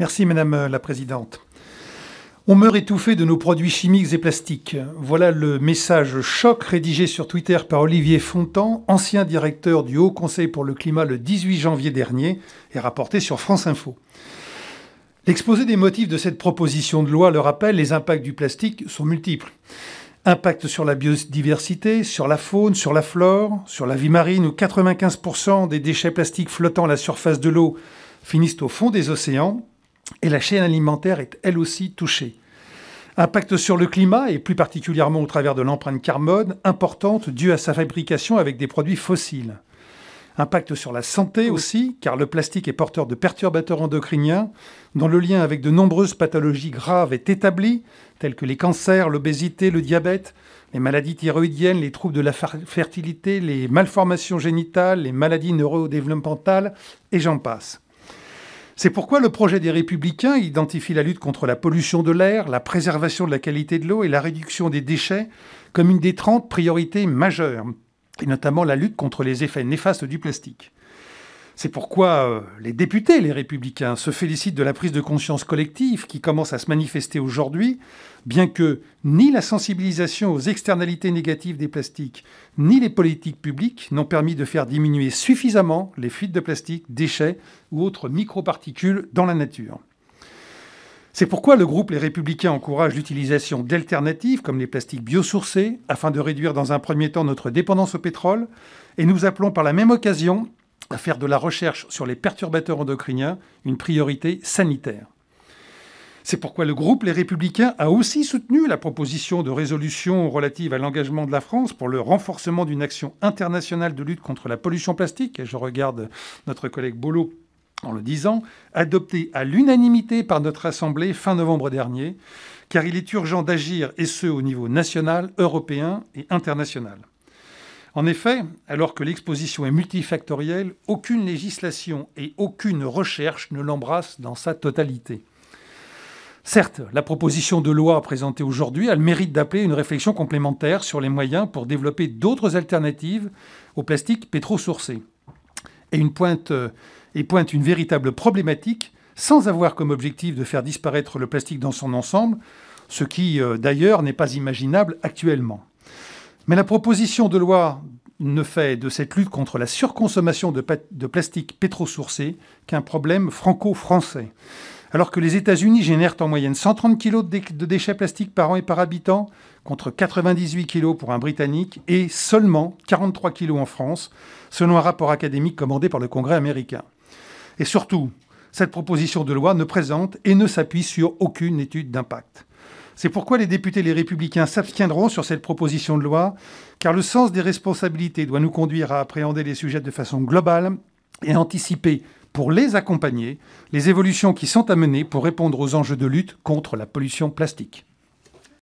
Merci Madame la Présidente. On meurt étouffé de nos produits chimiques et plastiques. Voilà le message choc rédigé sur Twitter par Olivier Fontan, ancien directeur du Haut Conseil pour le climat le 18 janvier dernier et rapporté sur France Info. L'exposé des motifs de cette proposition de loi le rappelle, les impacts du plastique sont multiples. Impact sur la biodiversité, sur la faune, sur la flore, sur la vie marine où 95% des déchets plastiques flottant à la surface de l'eau finissent au fond des océans et la chaîne alimentaire est elle aussi touchée. Impact sur le climat et plus particulièrement au travers de l'empreinte carbone importante due à sa fabrication avec des produits fossiles. Impact sur la santé aussi, car le plastique est porteur de perturbateurs endocriniens, dont le lien avec de nombreuses pathologies graves est établi, telles que les cancers, l'obésité, le diabète, les maladies thyroïdiennes, les troubles de la fertilité, les malformations génitales, les maladies neurodéveloppementales, et j'en passe. C'est pourquoi le projet des Républicains identifie la lutte contre la pollution de l'air, la préservation de la qualité de l'eau et la réduction des déchets comme une des 30 priorités majeures, et notamment la lutte contre les effets néfastes du plastique. C'est pourquoi euh, les députés, les républicains, se félicitent de la prise de conscience collective qui commence à se manifester aujourd'hui, bien que ni la sensibilisation aux externalités négatives des plastiques, ni les politiques publiques n'ont permis de faire diminuer suffisamment les fuites de plastique, déchets ou autres microparticules dans la nature. C'est pourquoi le groupe Les Républicains encourage l'utilisation d'alternatives comme les plastiques biosourcés afin de réduire dans un premier temps notre dépendance au pétrole et nous appelons par la même occasion à faire de la recherche sur les perturbateurs endocriniens une priorité sanitaire. C'est pourquoi le groupe Les Républicains a aussi soutenu la proposition de résolution relative à l'engagement de la France pour le renforcement d'une action internationale de lutte contre la pollution plastique, et je regarde notre collègue Bolo en le disant, adoptée à l'unanimité par notre Assemblée fin novembre dernier, car il est urgent d'agir, et ce au niveau national, européen et international. En effet, alors que l'exposition est multifactorielle, aucune législation et aucune recherche ne l'embrasse dans sa totalité. Certes, la proposition de loi présentée aujourd'hui a le mérite d'appeler une réflexion complémentaire sur les moyens pour développer d'autres alternatives au plastique pétro sourcé Et, euh, et pointe une véritable problématique sans avoir comme objectif de faire disparaître le plastique dans son ensemble, ce qui euh, d'ailleurs n'est pas imaginable actuellement. Mais la proposition de loi ne fait de cette lutte contre la surconsommation de, plastique plastique pétrosourcé qu'un problème franco-français. Alors que les États-Unis génèrent en moyenne 130 kg de déchets plastiques par an et par habitant, contre 98 kg pour un Britannique et seulement 43 kg en France, selon un rapport académique commandé par le Congrès américain. Et surtout, cette proposition de loi ne présente et ne s'appuie sur aucune étude d'impact. C'est pourquoi les députés et Les Républicains s'abstiendront sur cette proposition de loi, car le sens des responsabilités doit nous conduire à appréhender les sujets de façon globale et anticiper pour les accompagner les évolutions qui sont à mener pour répondre aux enjeux de lutte contre la pollution plastique.